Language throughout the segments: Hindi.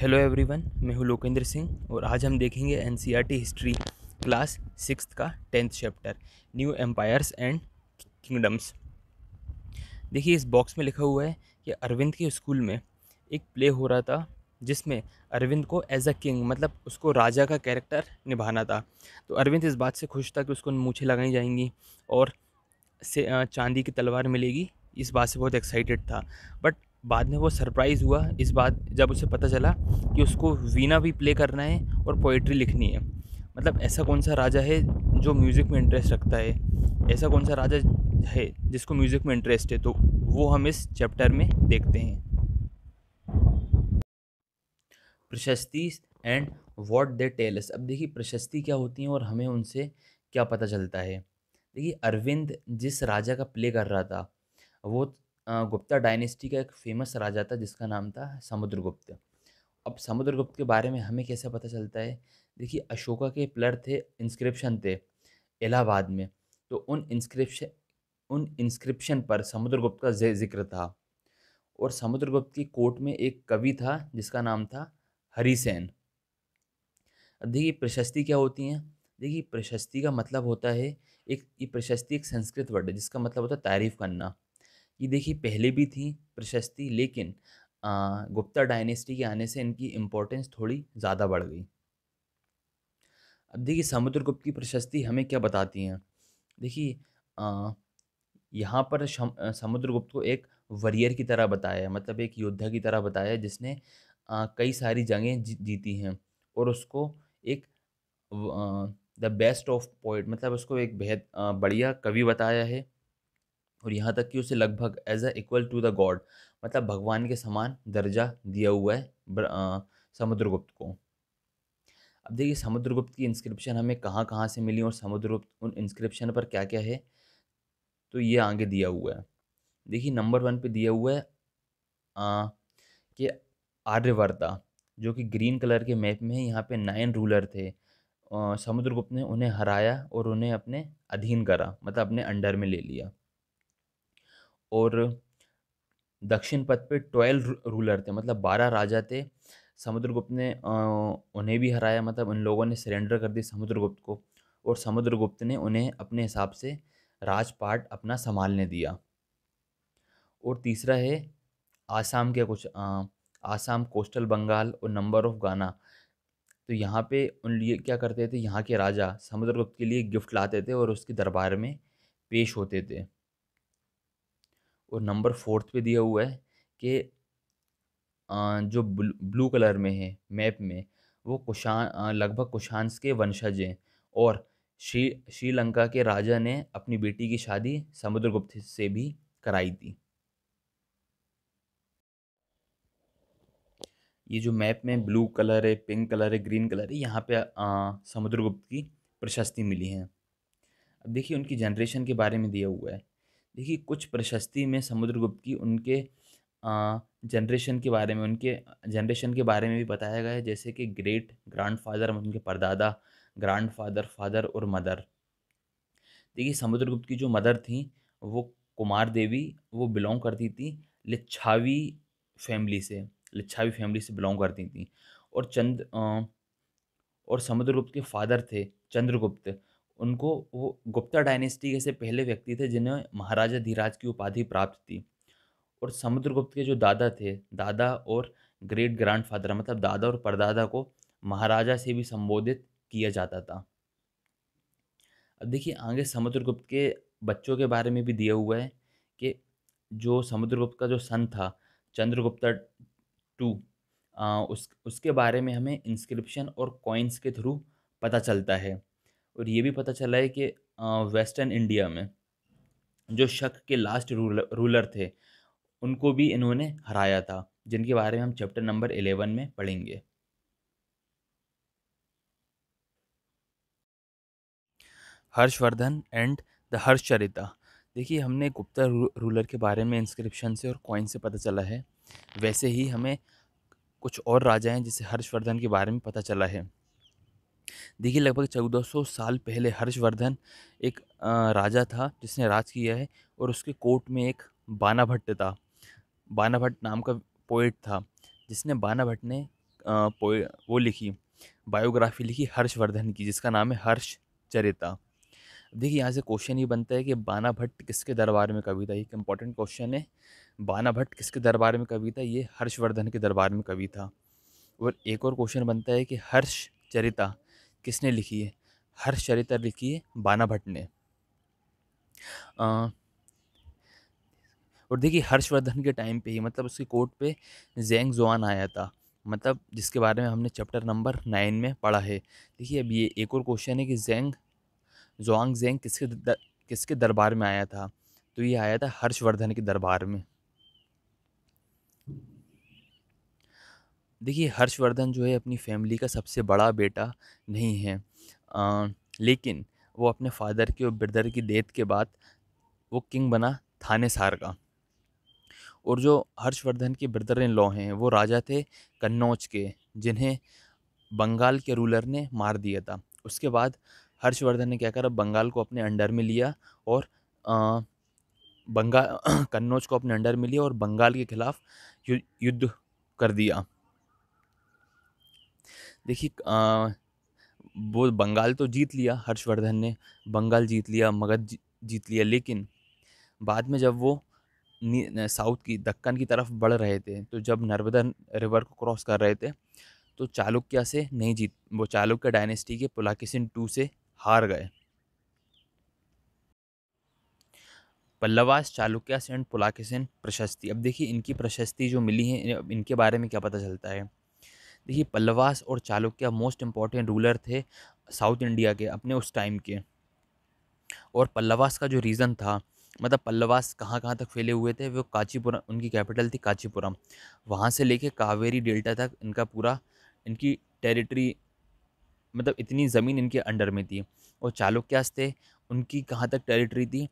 हेलो एवरीवन मैं हूँ लोकेंद्र सिंह और आज हम देखेंगे एन हिस्ट्री क्लास सिक्स का tenth chapter new empires and kingdoms देखिए इस बॉक्स में लिखा हुआ है कि अरविंद के स्कूल में एक प्ले हो रहा था जिसमें अरविंद को एज अ किंग मतलब उसको राजा का कैरेक्टर निभाना था तो अरविंद इस बात से खुश था कि उसको मूछे लगाई जाएंगी और से चांदी की तलवार मिलेगी इस बात से बहुत एक्साइटेड था बट बाद में वो सरप्राइज़ हुआ इस बात जब उसे पता चला कि उसको वीणा भी प्ले करना है और पोइट्री लिखनी है मतलब ऐसा कौन सा राजा है जो म्यूज़िक में इंटरेस्ट रखता है ऐसा कौन सा राजा है जिसको म्यूज़िक में इंटरेस्ट है तो वो हम इस चैप्टर में देखते हैं प्रशस्ति एंड वॉट दे टेलस अब देखिए प्रशस्ति क्या होती है और हमें उनसे क्या पता चलता है देखिए अरविंद जिस राजा का प्ले कर रहा था वो गुप्ता डायनेस्टी का एक फेमस राजा था जिसका नाम था समुद्रगुप्त अब समुद्रगुप्त के बारे में हमें कैसे पता चलता है देखिए अशोका के प्लर थे इंस्क्रिप्शन थे इलाहाबाद में तो उन इंस्क्रिप्शन उन इंस्क्रिप्शन पर समुद्रगुप्त का जिक्र था और समुद्रगुप्त की कोर्ट में एक कवि था जिसका नाम था अब देखिए प्रशस्ति क्या होती हैं देखिए प्रशस्ति का मतलब होता है एक ये प्रशस्ति एक संस्कृत वर्ड है जिसका मतलब होता है तारीफ़ करना ये देखिए पहले भी थी प्रशस्ति लेकिन गुप्ता डायनेस्टी के आने से इनकी इम्पोर्टेंस थोड़ी ज़्यादा बढ़ गई अब देखिए समुद्रगुप्त की प्रशस्ति हमें क्या बताती हैं देखिए यहाँ पर समुद्रगुप्त को एक वरियर की तरह बताया है मतलब एक योद्धा की तरह बताया है जिसने आ, कई सारी जंगें जी, जीती हैं और उसको एक द बेस्ट ऑफ पोइट मतलब उसको एक बेहद बढ़िया कवि बताया है और यहाँ तक कि उसे लगभग as a equal to the god मतलब भगवान के समान दर्जा दिया हुआ है समुद्रगुप्त को अब देखिए समुद्रगुप्त की इंस्क्रिप्शन हमें कहाँ कहाँ से मिली और समुद्रगुप्त उन इंस्क्रिप्शन पर क्या क्या है तो ये आगे दिया हुआ है देखिए नंबर वन पे दिया हुआ है आ, कि आर्यवर्ता जो कि ग्रीन कलर के मैप में है यहाँ पे नाइन रूलर थे समुद्रगुप्त ने उन्हें हराया और उन्हें अपने अधीन करा मतलब अपने अंडर में ले लिया और दक्षिण पथ पे ट्वेल्व रूलर थे मतलब बारह राजा थे समुद्रगुप्त ने उन्हें भी हराया मतलब उन लोगों ने सरेंडर कर दी समुद्रगुप्त को और समुद्रगुप्त ने उन्हें अपने हिसाब से राजपाट अपना संभालने दिया और तीसरा है आसाम के कुछ आ, आसाम कोस्टल बंगाल और नंबर ऑफ गाना तो यहाँ पे उन लिए क्या करते थे यहाँ के राजा समुद्रगुप्त के लिए गिफ्ट लाते थे और उसके दरबार में पेश होते थे और नंबर फोर्थ पे दिया हुआ है कि जो ब्लू कलर में है मैप में वो कुशान लगभग कुशांस के वंशज हैं और श्री श्रीलंका के राजा ने अपनी बेटी की शादी समुद्रगुप्त से भी कराई थी ये जो मैप में ब्लू कलर है पिंक कलर है ग्रीन कलर है यहाँ पे समुद्रगुप्त की प्रशस्ति मिली है अब देखिए उनकी जनरेशन के बारे में दिया हुआ है देखिए कुछ प्रशस्ति में समुद्रगुप्त की उनके जनरेशन के बारे में उनके जनरेशन के बारे में भी बताया गया है जैसे कि ग्रेट फादर उनके परदादा ग्रैंडफादर फादर और मदर देखिए समुद्रगुप्त की जो मदर थी वो कुमार देवी वो बिलोंग करती थी लिच्छावी फैमिली से लिच्छावी फैमिली से बिलोंग करती थी और चंद और समुद्रगुप्त के फादर थे चंद्रगुप्त उनको वो गुप्ता डायनेस्टी जैसे पहले व्यक्ति थे जिन्हें महाराजा धीराज की उपाधि प्राप्त थी और समुद्रगुप्त के जो दादा थे दादा और ग्रेट ग्रैंडफादर मतलब दादा और परदादा को महाराजा से भी संबोधित किया जाता था अब देखिए आगे समुद्रगुप्त के बच्चों के बारे में भी दिया हुआ है कि जो समुद्रगुप्त का जो सन था चंद्रगुप्ता टू उस उसके बारे में हमें इंस्क्रिप्शन और कॉइन्स के थ्रू पता चलता है और ये भी पता चला है कि वेस्टर्न इंडिया में जो शक के लास्ट रूलर रूलर थे उनको भी इन्होंने हराया था जिनके बारे में हम चैप्टर नंबर एलेवन में पढ़ेंगे हर्षवर्धन एंड द हर्षचरिता देखिए हमने गुप्ता रूलर के बारे में इंस्क्रिप्शन से और कॉइन से पता चला है वैसे ही हमें कुछ और राजा हैं जैसे हर्षवर्धन के बारे में पता चला है देखिए लगभग चौदह सौ साल पहले हर्षवर्धन एक राजा था जिसने राज किया है और उसके कोर्ट में एक बाना भट्ट था बाना भट्ट नाम का पोइट था जिसने बाना भट्ट ने वो लिखी बायोग्राफी लिखी हर्षवर्धन की जिसका नाम है हर्ष चरिता देखिए यहाँ से क्वेश्चन ये बनता है कि बाना भट्ट किसके दरबार में कविता एक इम्पॉर्टेंट क्वेश्चन है बाना भट्ट किसके दरबार में कविता ये हर्षवर्धन के दरबार में कवि था और एक और क्वेश्चन बनता है कि हर्ष चरिता किसने लिखी है हर चरित्र लिखी है बाना भट्ट ने और देखिए हर्षवर्धन के टाइम पे ही मतलब उसकी कोर्ट पे जेंग जोआन आया था मतलब जिसके बारे में हमने चैप्टर नंबर नाइन में पढ़ा है देखिए अब ये एक और क्वेश्चन है कि जेंग जोआंग जेंग किसके दर, किसके दरबार में आया था तो ये आया था हर्षवर्धन के दरबार में देखिए हर्षवर्धन जो है अपनी फैमिली का सबसे बड़ा बेटा नहीं है आ, लेकिन वो अपने फादर के और ब्रदर की डेथ के बाद वो किंग बना थानेसार का और जो हर्षवर्धन के ब्रदर इन लॉ हैं वो राजा थे कन्नौज के जिन्हें बंगाल के रूलर ने मार दिया था उसके बाद हर्षवर्धन ने क्या करा बंगाल को अपने अंडर में लिया और आ, बंगाल कन्नौज को अपने अंडर में लिया और बंगाल के खिलाफ युद्ध कर दिया देखिए वो बंगाल तो जीत लिया हर्षवर्धन ने बंगाल जीत लिया मगध जीत लिया लेकिन बाद में जब वो साउथ की दक्कन की तरफ बढ़ रहे थे तो जब नर्मदा रिवर को क्रॉस कर रहे थे तो चालुक्य से नहीं जीत वो चालुक्य डायनेस्टी के पुलाकेसिन टू से हार गए पल्लवास चालुक्य एंड पुलाकेसिन प्रशस्ति अब देखिए इनकी प्रशस्ति जो मिली है इनके बारे में क्या पता चलता है देखिए पल्लवास और चालुक्य मोस्ट इम्पॉर्टेंट रूलर थे साउथ इंडिया के अपने उस टाइम के और पल्लवास का जो रीज़न था मतलब पल्लवास कहाँ कहाँ तक फैले हुए थे वो कांचीपुरम उनकी कैपिटल थी कांचीपुरम वहाँ से लेके कावेरी डेल्टा तक इनका पूरा इनकी टेरिटरी मतलब इतनी ज़मीन इनके अंडर में थी और चालुक्यास थे उनकी कहाँ तक टेरिटरी थी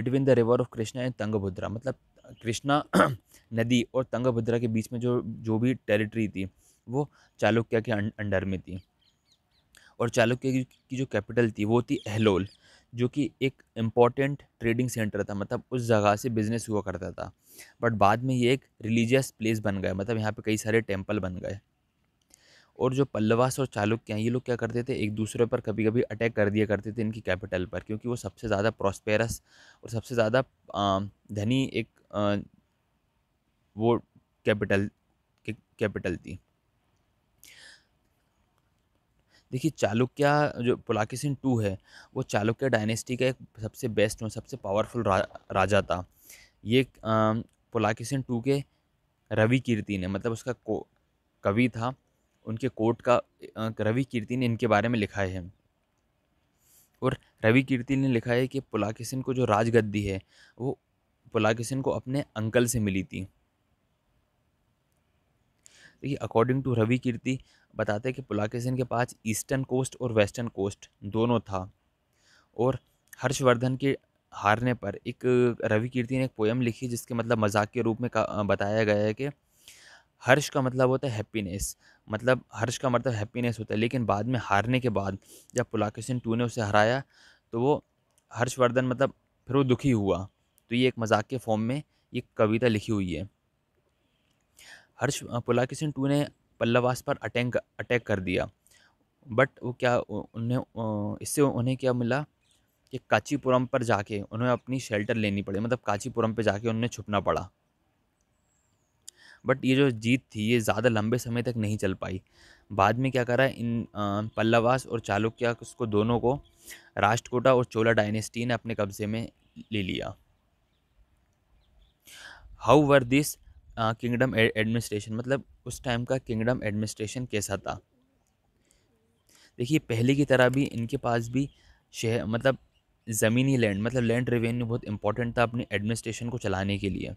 between the river of Krishna and Tungabhadra मतलब कृष्णा नदी और तंगभद्रा के बीच में जो जो भी टेरिटरी थी वो चालुक्य के अं-, अंडर में थी और चालुक्य की जो कैपिटल थी वो थी अहलोल जो कि एक इम्पॉर्टेंट ट्रेडिंग सेंटर था मतलब उस जगह से बिज़नेस हुआ करता था बट बाद में ये एक रिलीजियस प्लेस बन गया मतलब यहाँ पे कई सारे टेम्पल बन गए और जो पल्लवास और चालुक्य हैं ये लोग क्या करते थे एक दूसरे पर कभी कभी अटैक कर दिया करते थे इनकी कैपिटल पर क्योंकि वो सबसे ज़्यादा प्रॉस्पेरस और सबसे ज़्यादा धनी एक वो कैपिटल कैपिटल थी देखिए चालुक्य जो पुलाकेसिन टू है वो चालुक्य डायनेस्टी का एक सबसे बेस्ट और सबसे पावरफुल रा, राजा था ये पुलाकेसिन टू के रवि कीर्ति ने मतलब उसका को कवि था उनके कोर्ट का रवि कीर्ति ने इनके बारे में लिखा है और रवि कीर्ति ने लिखा है कि पुलाकेसिन को जो राजगद्दी है वो पुलाकेसिन को अपने अंकल से मिली थी तो ये अकॉर्डिंग टू रवि कीर्ति बताते हैं कि पुलाकेसन के पास ईस्टर्न कोस्ट और वेस्टर्न कोस्ट दोनों था और हर्षवर्धन के हारने पर एक रवि कीर्ति ने एक पोएम लिखी जिसके मतलब मजाक के रूप में बताया गया है कि हर्ष का मतलब होता है हैप्पीनेस मतलब हर्ष का मतलब हैप्पीनेस होता है लेकिन बाद में हारने के बाद जब पुलाकेशन टू ने उसे हराया तो वो हर्षवर्धन मतलब फिर वो दुखी हुआ तो ये एक मजाक के फॉर्म में ये कविता लिखी हुई है हर्ष पुलाकिसन टू ने पल्लवास पर अटैक अटैक कर दिया बट वो क्या उन्हें इससे उन्हें क्या मिला कि कांचीपुरम पर जाके उन्हें अपनी शेल्टर लेनी पड़ी मतलब कांचीपुरम पर जाके उन्हें छुपना पड़ा बट ये जो जीत थी ये ज़्यादा लंबे समय तक नहीं चल पाई बाद में क्या करा इन पल्लवास और चालुक्य उसको दोनों को राष्ट्रकोटा और चोला डायनेस्टी ने अपने कब्जे में ले लिया however this kingdom administration मतलब उस टाइम का किंगडम एडमिनिस्ट्रेशन कैसा था देखिए पहले की तरह भी इनके पास भी शहर मतलब ज़मीनी लैंड मतलब लैंड रेवेन्यू बहुत इंपॉर्टेंट था अपनी एडमिनिस्ट्रेशन को चलाने के लिए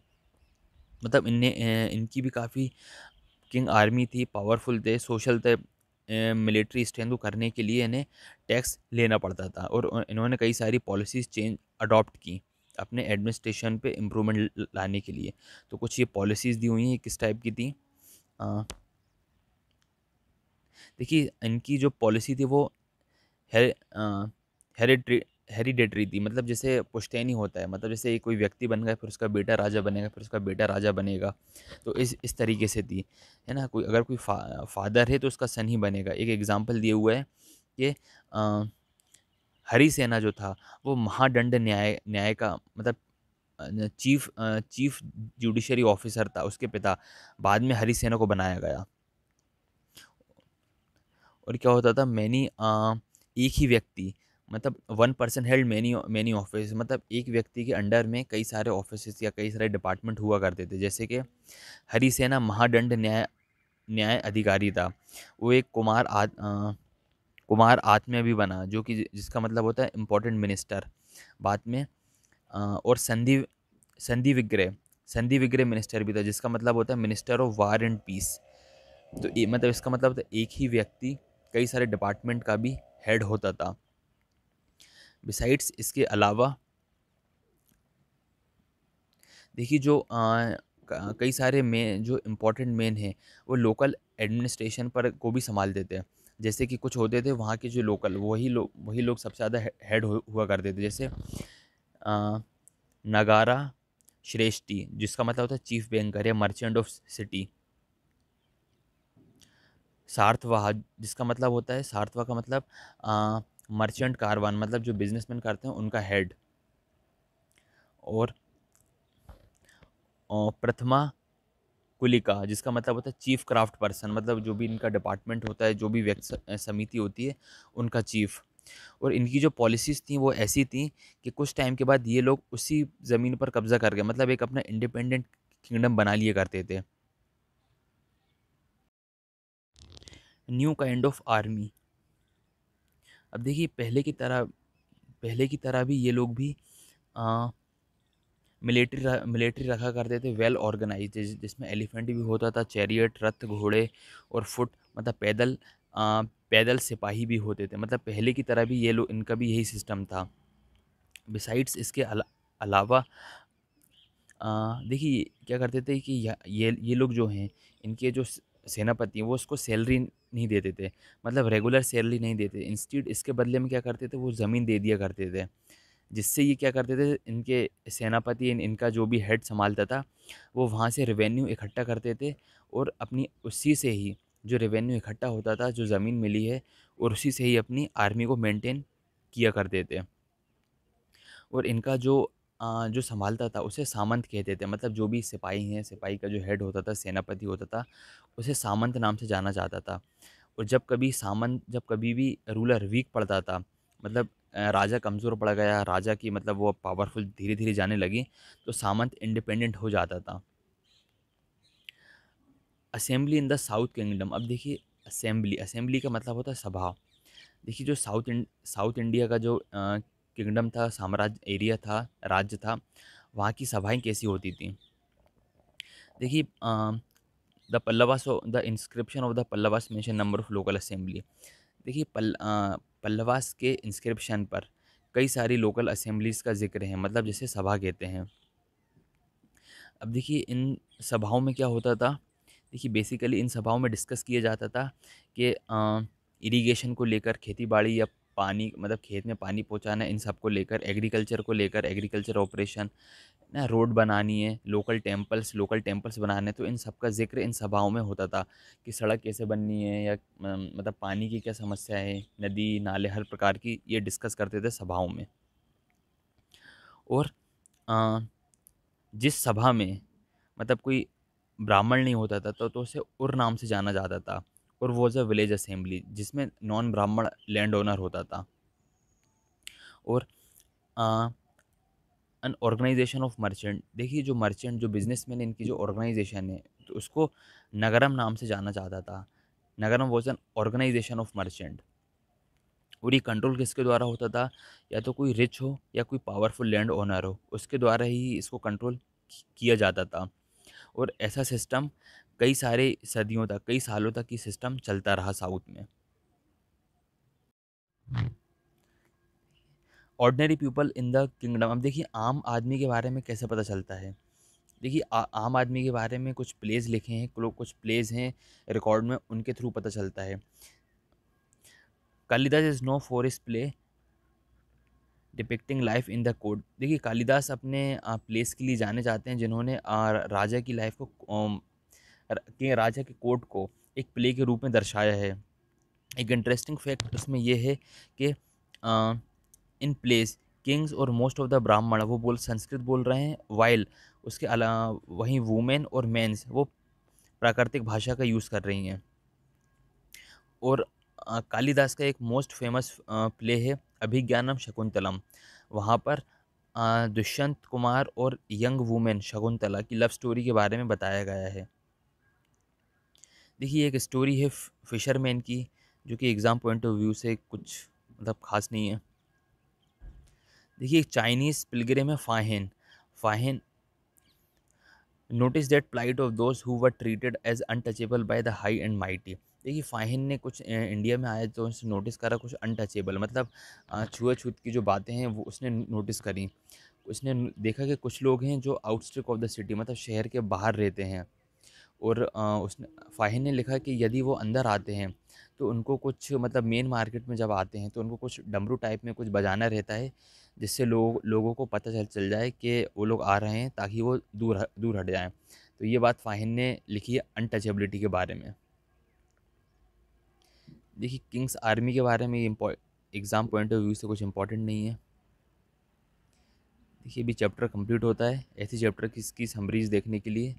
मतलब इनने इनकी भी काफ़ी किंग आर्मी थी पावरफुल थे सोशल थे मिलिट्री स्ट्रेंथ को करने के लिए इन्हें टैक्स लेना पड़ता था और इन्होंने कई सारी पॉलिसीज़ चेंज अडॉप्ट की अपने एडमिनिस्ट्रेशन पे इम्प्रूवमेंट लाने के लिए तो कुछ ये पॉलिसीज़ दी हुई हैं किस टाइप की थी देखिए इनकी जो पॉलिसी थी वो हेरिट्री हेरीडेटरी थी मतलब जैसे पुश्तैनी होता है मतलब जैसे कोई व्यक्ति बन गया फिर उसका बेटा राजा बनेगा फिर उसका बेटा राजा बनेगा तो इस इस तरीके से थी है ना कोई अगर कोई फा, फादर है तो उसका सन ही बनेगा एक एग्ज़ाम्पल दिए हुआ है कि हरी सेना जो था वो महादंड न्याय न्याय का मतलब चीफ चीफ जुडिशरी ऑफिसर था उसके पिता बाद में हरी सेना को बनाया गया और क्या होता था मैनी एक ही व्यक्ति मतलब one person held many many office मतलब एक व्यक्ति के अंडर में कई सारे ऑफिस या कई सारे डिपार्टमेंट हुआ करते थे जैसे कि हरी सेना महादंड न्याय न्याय अधिकारी था वो एक कुमार आद, कुमार आत्मीय भी बना जो कि जिसका मतलब होता है इम्पोर्टेंट मिनिस्टर बाद में और संधि संधि विग्रह संधि विग्रह मिनिस्टर भी था जिसका मतलब होता है minister of war and peace तो ए, मतलब इसका मतलब था एक ही व्यक्ति कई सारे डिपार्टमेंट का भी हेड होता था बिसाइड्स इसके अलावा देखिए जो आ, कई सारे मेन जो इम्पोर्टेंट मेन हैं वो लोकल एडमिनिस्ट्रेशन पर को भी संभाल देते हैं जैसे कि कुछ होते थे वहाँ के जो लोकल वही लोग वही लोग सबसे ज़्यादा हेड हुआ करते थे जैसे आ, नगारा श्रेष्ठी जिसका मतलब होता है चीफ बैंकर या मर्चेंट ऑफ सिटी सार्थवाह जिसका मतलब होता है सार्थवा का मतलब आ, मर्चेंट कारवान मतलब जो बिजनेसमैन करते हैं उनका हेड और, और प्रथमा कुली कहा जिसका मतलब होता है चीफ क्राफ्ट पर्सन मतलब जो भी इनका डिपार्टमेंट होता है जो भी व्यक्ति समिति होती है उनका चीफ और इनकी जो पॉलिसीज़ थी वो ऐसी थी कि कुछ टाइम के बाद ये लोग उसी ज़मीन पर कब्ज़ा कर गए मतलब एक अपना इंडिपेंडेंट किंगडम बना लिए करते थे न्यू काइंड ऑफ आर्मी अब देखिए पहले की तरह पहले की तरह भी ये लोग भी आ, मिलिट्री मिलिट्री रखा करते थे वेल ऑर्गेनाइज जिसमें एलिफेंट भी होता था चैरियट रथ घोड़े और फुट मतलब पैदल आ, पैदल सिपाही भी होते थे मतलब पहले की तरह भी ये लोग इनका भी यही सिस्टम था बिसाइड्स इसके अला, अलावा देखिए क्या करते थे कि ये ये लोग जो हैं इनके जो सेनापति हैं वो उसको सैलरी नहीं देते थे मतलब रेगुलर सैलरी नहीं देते इंस्टीट्यूट इसके बदले में क्या करते थे वो ज़मीन दे दिया करते थे जिससे ये क्या करते थे इनके सेनापति इन इनका जो भी हेड संभालता था वो वहाँ से रेवेन्यू इकट्ठा करते थे और अपनी उसी से ही जो रेवेन्यू इकट्ठा होता था जो ज़मीन मिली है और उसी से ही अपनी आर्मी को मेंटेन किया करते थे और इनका जो आ, जो संभालता था उसे सामंत कहते थे मतलब जो भी सिपाही हैं सिपाही का जो हेड होता था सेनापति होता था उसे सामंत नाम से जाना जाता था और जब कभी सामंत जब कभी भी रूलर वीक पड़ता था मतलब राजा कमज़ोर पड़ गया राजा की मतलब वो पावरफुल धीरे धीरे जाने लगी तो सामंत इंडिपेंडेंट हो जाता था assembly in the south kingdom अब देखिए असेंबली असेंबली का मतलब होता है सभा देखिए जो साउथ साउथ इंडिया का जो किंगडम था साम्राज्य एरिया था राज्य था वहाँ की सभाएं कैसी होती थी देखिए the Pallavas the inscription of the Pallavas mention number of local assembly देखिए पल पल्लवास के इंस्क्रिप्शन पर कई सारी लोकल असेंबलीज़ का जिक्र है मतलब जैसे सभा कहते हैं अब देखिए इन सभाओं में क्या होता था देखिए बेसिकली इन सभाओं में डिस्कस किया जाता था कि इरिगेशन को लेकर खेती बाड़ी या पानी मतलब खेत में पानी पहुंचाना इन सब को लेकर एग्रीकल्चर को लेकर एग्रीकल्चर ऑपरेशन ना रोड बनानी है लोकल टेम्पल्स लोकल टेम्पल्स बनाने तो इन सब का जिक्र इन सभाओं में होता था कि सड़क कैसे बननी है या मतलब पानी की क्या समस्या है नदी नाले हर प्रकार की ये डिस्कस करते थे सभाओं में और आ, जिस सभा में मतलब कोई ब्राह्मण नहीं होता था तो, तो उसे उर नाम से जाना जाता था और वो वॉज अ विलेज असेंबली जिसमें नॉन ब्राह्मण लैंड ओनर होता था और आ, एन ऑर्गेनाइजेशन ऑफ मर्चेंट देखिए जो मर्चेंट जो बिज़नेस मैन इनकी जो ऑर्गेनाइजेशन है तो उसको नगरम नाम से जाना चाहता था Nagaram was an organization of merchant और ये कंट्रोल किसके द्वारा होता था या तो कोई रिच हो या कोई पावरफुल लैंड ओनर हो उसके द्वारा ही इसको कंट्रोल किया जाता था और ऐसा सिस्टम कई सारे सदियों तक कई सालों तक ये सिस्टम चलता रहा साउथ में ordinary people in the kingdom अब देखिए आम आदमी के बारे में कैसे पता चलता है देखिए आम आदमी के बारे में कुछ प्लेज लिखे हैं कुछ प्लेज हैं रिकॉर्ड में उनके थ्रू पता चलता है Kalidas is known for his play depicting life in the court देखिए कालिदास अपने प्लेस के लिए जाने जाते हैं जिन्होंने राजा की लाइफ को के राजा के कोर्ट को एक प्ले के रूप में दर्शाया है एक इंटरेस्टिंग फैक्ट उसमें यह है कि इन प्लेस किंग्स और मोस्ट ऑफ द ब्राह्मण वो बोल संस्कृत बोल रहे हैं वाइल उसके अला वहीं वुमेन और मेंस वो प्राकृतिक भाषा का यूज़ कर रही हैं और कालिदास का एक मोस्ट फेमस प्ले है अभिज्ञानम शकुंतलम वहाँ पर दुष्यंत कुमार और यंग वुमेन शकुंतला की लव स्टोरी के बारे में बताया गया है देखिए एक स्टोरी है फिशरमैन की जो कि एग्ज़ाम पॉइंट ऑफ व्यू से कुछ मतलब ख़ास नहीं है देखिए चाइनीज़ पिलग्रेम है Fahien Fahien notice that plight of those who were treated as untouchable by the high and mighty देखिए फाहिन ने कुछ इंडिया में आया तो उसने नोटिस करा कुछ अनटचेबल मतलब छुआछूत की जो बातें हैं वो उसने नोटिस करी उसने देखा कि कुछ लोग हैं जो आउटस्ट्रिक ऑफ द सिटी मतलब शहर के बाहर रहते हैं और उसने फाहिन ने लिखा कि यदि वो अंदर आते हैं तो उनको कुछ मतलब मेन मार्केट में जब आते हैं तो उनको कुछ डमरू टाइप में कुछ बजाना रहता है जिससे लोग लोगों को पता चल चल जाए कि वो लोग आ रहे हैं ताकि वो दूर दूर हट जाएं तो ये बात फाहिन ने लिखी है अनटचेबिलिटी के बारे में देखिए किंग्स आर्मी के बारे में एग्ज़ाम पॉइंट ऑफ व्यू से कुछ इंपॉर्टेंट नहीं है देखिए भी चैप्टर कंप्लीट होता है ऐसे चैप्टर की इसकी समरीज देखने के लिए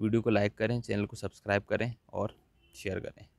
वीडियो को लाइक करें चैनल को सब्सक्राइब करें और शेयर करें